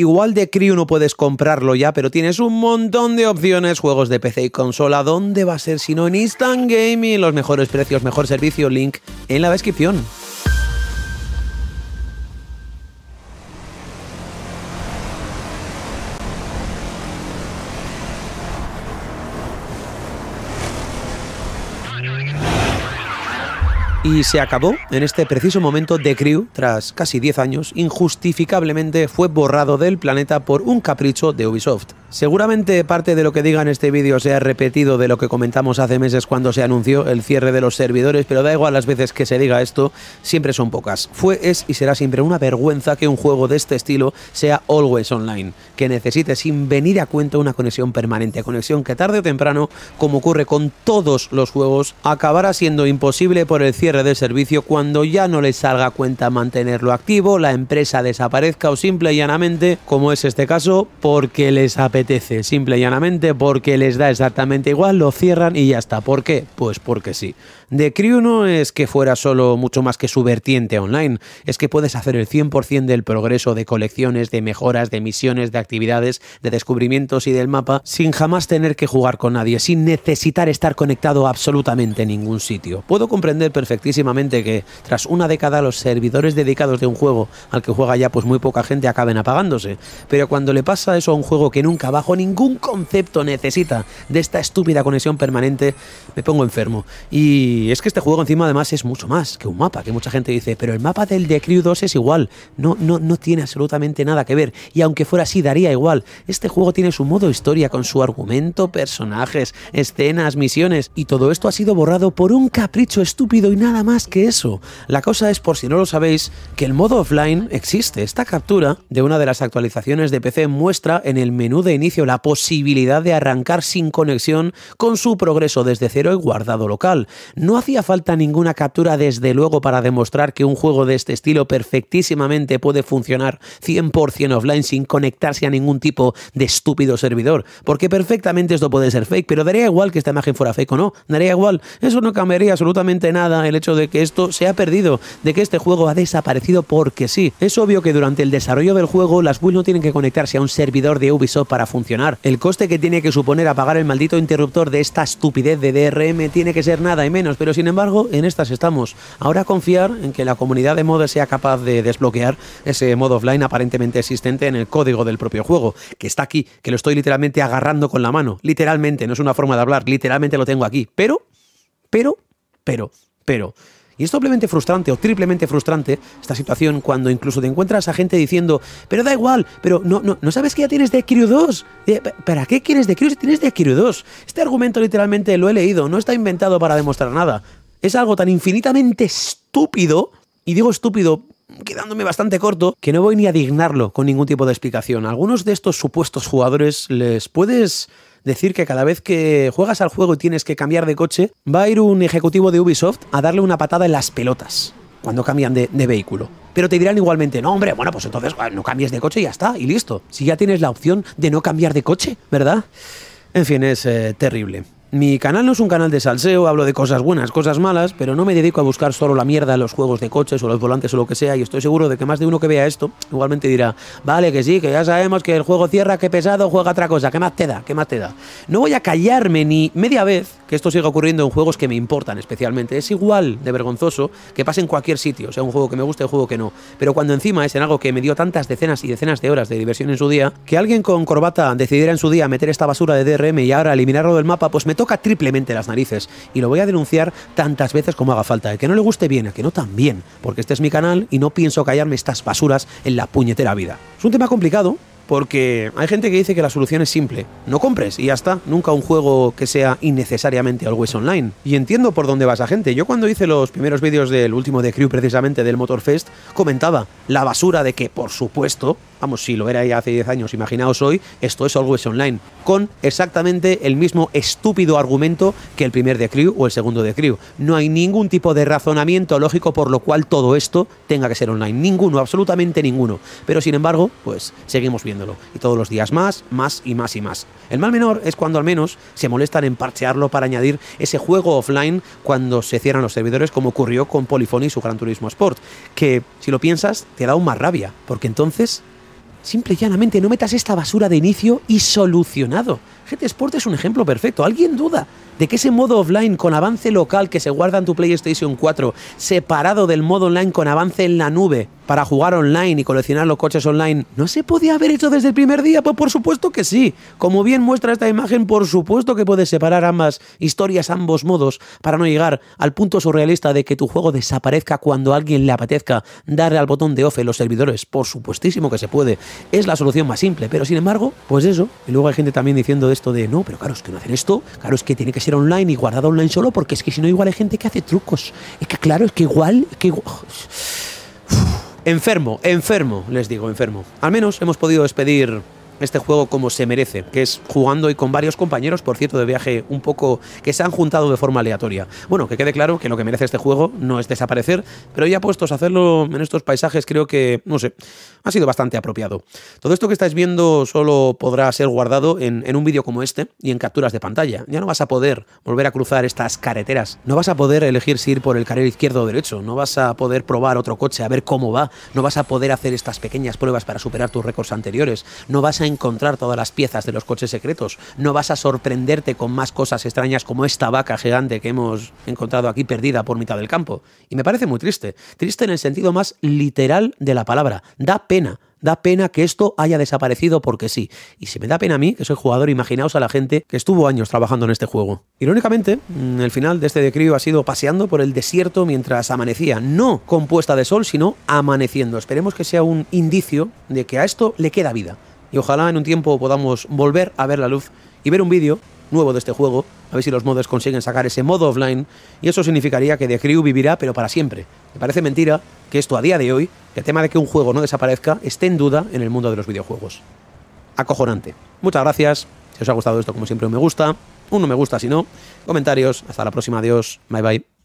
Igual de Cryo no puedes comprarlo ya, pero tienes un montón de opciones, juegos de PC y consola. ¿Dónde va a ser si no en Instant Gaming? Los mejores precios, mejor servicio, link en la descripción. Y se acabó en este preciso momento de Crew, tras casi 10 años, injustificablemente fue borrado del planeta por un capricho de Ubisoft. Seguramente parte de lo que diga en este vídeo sea repetido de lo que comentamos hace meses cuando se anunció el cierre de los servidores, pero da igual las veces que se diga esto, siempre son pocas. Fue, es y será siempre una vergüenza que un juego de este estilo sea always online, que necesite sin venir a cuenta una conexión permanente, conexión que tarde o temprano, como ocurre con todos los juegos, acabará siendo imposible por el cierre del servicio cuando ya no les salga cuenta mantenerlo activo, la empresa desaparezca o simple y llanamente, como es este caso, porque les apetece etc. simple y llanamente porque les da exactamente igual, lo cierran y ya está. ¿Por qué? Pues porque sí. de Crew no es que fuera solo mucho más que su vertiente online, es que puedes hacer el 100% del progreso de colecciones, de mejoras, de misiones, de actividades, de descubrimientos y del mapa sin jamás tener que jugar con nadie, sin necesitar estar conectado absolutamente en ningún sitio. Puedo comprender perfectísimamente que tras una década los servidores dedicados de un juego al que juega ya pues muy poca gente acaben apagándose, pero cuando le pasa eso a un juego que nunca bajo ningún concepto necesita de esta estúpida conexión permanente, me pongo enfermo. Y es que este juego encima además es mucho más que un mapa, que mucha gente dice, pero el mapa del de Crew 2 es igual, no, no tiene absolutamente nada que ver, y aunque fuera así daría igual, este juego tiene su modo historia con su argumento, personajes, escenas, misiones, y todo esto ha sido borrado por un capricho estúpido y nada más que eso. La cosa es, por si no lo sabéis, que el modo offline existe. Esta captura de una de las actualizaciones de PC muestra en el menú de inicio la posibilidad de arrancar sin conexión con su progreso desde cero y guardado local. No hacía falta ninguna captura desde luego para demostrar que un juego de este estilo perfectísimamente puede funcionar 100% offline sin conectarse a ningún tipo de estúpido servidor, porque perfectamente esto puede ser fake, pero daría igual que esta imagen fuera fake o no, daría igual, eso no cambiaría absolutamente nada el hecho de que esto se ha perdido, de que este juego ha desaparecido porque sí. Es obvio que durante el desarrollo del juego las builds no tienen que conectarse a un servidor de Ubisoft para funcionar. El coste que tiene que suponer apagar el maldito interruptor de esta estupidez de DRM tiene que ser nada y menos, pero sin embargo en estas estamos. Ahora confiar en que la comunidad de moda sea capaz de desbloquear ese modo offline aparentemente existente en el código del propio juego, que está aquí, que lo estoy literalmente agarrando con la mano, literalmente, no es una forma de hablar, literalmente lo tengo aquí, pero, pero, pero, pero. Y es doblemente frustrante o triplemente frustrante esta situación cuando incluso te encuentras a gente diciendo, pero da igual, pero no, no, ¿no sabes que ya tienes de 2? Eh, ¿Para qué quieres de si tienes de 2? Este argumento literalmente lo he leído, no está inventado para demostrar nada. Es algo tan infinitamente estúpido, y digo estúpido quedándome bastante corto, que no voy ni a dignarlo con ningún tipo de explicación. algunos de estos supuestos jugadores les puedes decir que cada vez que juegas al juego y tienes que cambiar de coche, va a ir un ejecutivo de Ubisoft a darle una patada en las pelotas cuando cambian de, vehículo. Pero te dirán igualmente, no, hombre, bueno, pues entonces ah, no cambies de coche y ya está, y listo. Si ya tienes la opción de no cambiar de coche, ¿verdad? En fin, es eh, terrible. Mi canal no es un canal de salseo, hablo de cosas buenas, cosas malas, pero no me dedico a buscar solo la mierda en los juegos de coches o los volantes o lo que sea, y estoy seguro de que más de uno que vea esto igualmente dirá, vale, que sí, que ya sabemos que el juego cierra, que pesado, juega otra cosa, que más te da? ¿Qué más te da? No voy a callarme ni media vez que esto siga ocurriendo en juegos que me importan especialmente. Es igual de vergonzoso que pase en cualquier sitio, sea un juego que me guste o un juego que no. Pero cuando encima es en algo que me dio tantas decenas y decenas de horas de diversión en su día, que alguien con corbata decidiera en su día meter esta basura de DRM y ahora eliminarlo del mapa, pues me toca triplemente las narices y lo voy a denunciar tantas veces como haga falta. El que no le guste bien, a que no también, porque este es mi canal y no pienso callarme estas basuras en la puñetera vida. Es un tema complicado, porque hay gente que dice que la solución es simple. No compres y ya está. Nunca un juego que sea innecesariamente es online. Y entiendo por dónde vas esa gente. Yo cuando hice los primeros vídeos del último de Crew precisamente del Motorfest, comentaba la basura de que, por supuesto, vamos, si lo era ya hace 10 años, imaginaos hoy, esto es Always Online, con exactamente el mismo estúpido argumento que el primer de Crew o el segundo de Crew. No hay ningún tipo de razonamiento lógico por lo cual todo esto tenga que ser online, ninguno, absolutamente ninguno. Pero sin embargo, pues seguimos viéndolo, y todos los días más, más y más y más. El mal menor es cuando al menos se molestan en parchearlo para añadir ese juego offline cuando se cierran los servidores, como ocurrió con Polyphony y su Gran Turismo Sport, que si lo piensas te da aún más rabia, porque entonces Simple y llanamente, no metas esta basura de inicio y solucionado. GT Sport es un ejemplo perfecto. ¿Alguien duda de que ese modo offline con avance local que se guarda en tu PlayStation 4, separado del modo online con avance en la nube para jugar online y coleccionar los coches online, no se podía haber hecho desde el primer día? Pues por supuesto que sí. Como bien muestra esta imagen, por supuesto que puedes separar ambas historias, ambos modos, para no llegar al punto surrealista de que tu juego desaparezca cuando alguien le apetezca darle al botón de off los servidores. Por supuestísimo que se puede. Es la solución más simple, pero sin embargo, pues eso. Y luego hay gente también diciendo de esto de no, pero claro, es que no hacen esto, claro, es que tiene que ser online y guardado online solo, porque es que si no, igual hay gente que hace trucos. Es que claro, es que igual. que enfermo, enfermo, les digo, enfermo. Al menos hemos podido despedir este juego como se merece, que es jugando y con varios compañeros, por cierto, de viaje un poco que se han juntado de forma aleatoria. Bueno, que quede claro que lo que merece este juego no es desaparecer, pero ya puestos a hacerlo en estos paisajes creo que, no sé, ha sido bastante apropiado. Todo esto que estáis viendo solo podrá ser guardado en, un vídeo como este y en capturas de pantalla. Ya no vas a poder volver a cruzar estas carreteras, no vas a poder elegir si ir por el carril izquierdo o derecho, no vas a poder probar otro coche a ver cómo va, no vas a poder hacer estas pequeñas pruebas para superar tus récords anteriores, no vas a encontrar todas las piezas de los coches secretos, no vas a sorprenderte con más cosas extrañas como esta vaca gigante que hemos encontrado aquí perdida por mitad del campo. Y me parece muy triste, triste en el sentido más literal de la palabra, da pena. Da pena que esto haya desaparecido porque sí. Y si me da pena a mí, que soy jugador, imaginaos a la gente que estuvo años trabajando en este juego. Irónicamente, mm, el final de este decrío ha sido paseando por el desierto mientras amanecía, no compuesta de sol, sino amaneciendo. Esperemos que sea un indicio de que a esto le queda vida y ojalá en un tiempo podamos volver a ver la luz y ver un vídeo nuevo de este juego, a ver si los modders consiguen sacar ese modo offline y eso significaría que The Crew vivirá pero para siempre. Me parece mentira que esto a día de hoy, el tema de que un juego no desaparezca, esté en duda en el mundo de los videojuegos. Acojonante. Muchas gracias, si os ha gustado esto como siempre un me gusta, un no me gusta si no, comentarios, hasta la próxima, adiós, bye bye.